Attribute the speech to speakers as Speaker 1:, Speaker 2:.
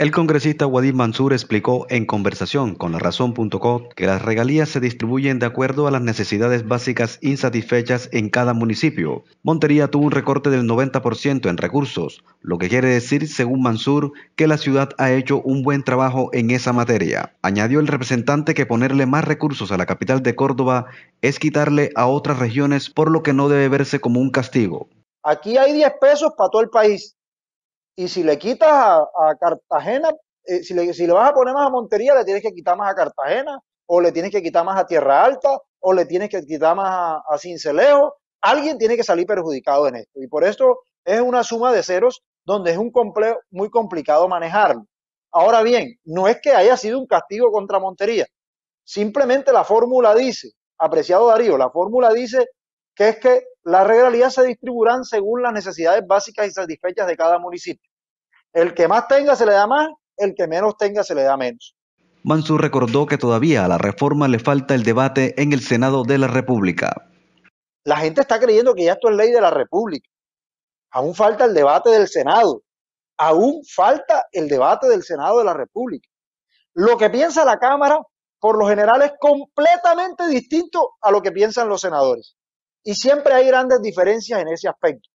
Speaker 1: El congresista Wadid Mansur explicó en conversación con la razón.co que las regalías se distribuyen de acuerdo a las necesidades básicas insatisfechas en cada municipio. Montería tuvo un recorte del 90% en recursos, lo que quiere decir, según Mansur, que la ciudad ha hecho un buen trabajo en esa materia. Añadió el representante que ponerle más recursos a la capital de Córdoba es quitarle a otras regiones, por lo que no debe verse como un castigo.
Speaker 2: Aquí hay 10 pesos para todo el país y si le quitas a, Cartagena, eh, si, le, vas a poner más a Montería, le tienes que quitar más a Cartagena, o le tienes que quitar más a Tierra Alta, o le tienes que quitar más a, a Cincelejo. Alguien tiene que salir perjudicado en esto. Y por esto es una suma de ceros donde es un complejo, muy complicado manejarlo. Ahora bien, no es que haya sido un castigo contra Montería. Simplemente la fórmula dice, apreciado Darío, la fórmula dice que es que las regalías se distribuirán según las necesidades básicas y satisfechas de cada municipio. El que más tenga se le da más, el que menos tenga se le da menos.
Speaker 1: Mansur recordó que todavía a la reforma le falta el debate en el Senado de la República.
Speaker 2: La gente está creyendo que ya esto es ley de la República. Aún falta el debate del Senado. Aún falta el debate del Senado de la República. Lo que piensa la Cámara, por lo general, es completamente distinto a lo que piensan los senadores. Y siempre hay grandes diferencias en ese aspecto.